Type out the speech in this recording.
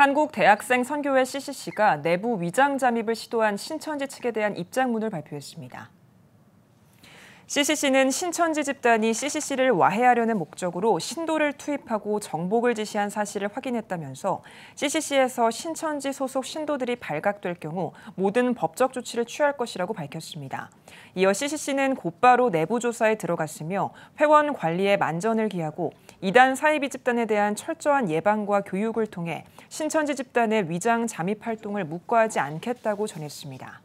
한국대학생선교회 CCC가 내부 위장 잠입을 시도한 신천지 측에 대한 입장문을 발표했습니다. CCC는 신천지 집단이 CCC를 와해하려는 목적으로 신도를 투입하고 정복을 지시한 사실을 확인했다면서 CCC에서 신천지 소속 신도들이 발각될 경우 모든 법적 조치를 취할 것이라고 밝혔습니다. 이어 CCC는 곧바로 내부 조사에 들어갔으며 회원 관리에 만전을 기하고 이단 사이비 집단에 대한 철저한 예방과 교육을 통해 신천지 집단의 위장 잠입 활동을 묵과하지 않겠다고 전했습니다.